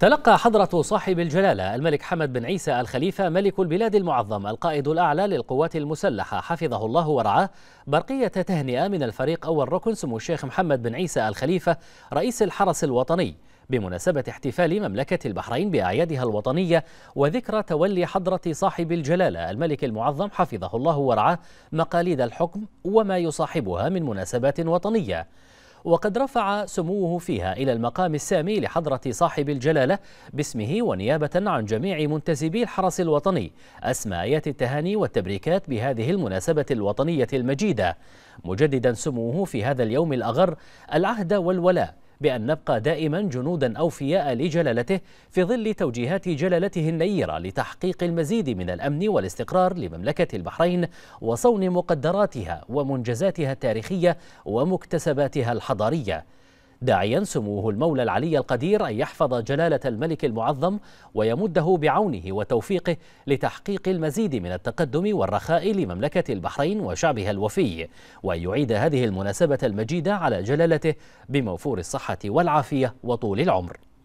تلقى حضرة صاحب الجلالة الملك حمد بن عيسى الخليفة ملك البلاد المعظم القائد الأعلى للقوات المسلحة حفظه الله ورعاه برقية تهنئة من الفريق أول ركن سمو الشيخ محمد بن عيسى الخليفة رئيس الحرس الوطني بمناسبة احتفال مملكة البحرين بأعيادها الوطنية وذكرى تولي حضرة صاحب الجلالة الملك المعظم حفظه الله ورعاه مقاليد الحكم وما يصاحبها من مناسبات وطنية وقد رفع سموه فيها إلى المقام السامي لحضرة صاحب الجلالة باسمه ونيابة عن جميع منتسبي الحرس الوطني أسمى آيات التهاني والتبريكات بهذه المناسبة الوطنية المجيدة مجددا سموه في هذا اليوم الأغر العهد والولاء بأن نبقى دائما جنودا أوفياء لجلالته في ظل توجيهات جلالته النيرة لتحقيق المزيد من الأمن والاستقرار لمملكة البحرين وصون مقدراتها ومنجزاتها التاريخية ومكتسباتها الحضارية داعيا سموه المولى العلي القدير أن يحفظ جلالة الملك المعظم ويمده بعونه وتوفيقه لتحقيق المزيد من التقدم والرخاء لمملكة البحرين وشعبها الوفي وأن يعيد هذه المناسبة المجيدة على جلالته بموفور الصحة والعافية وطول العمر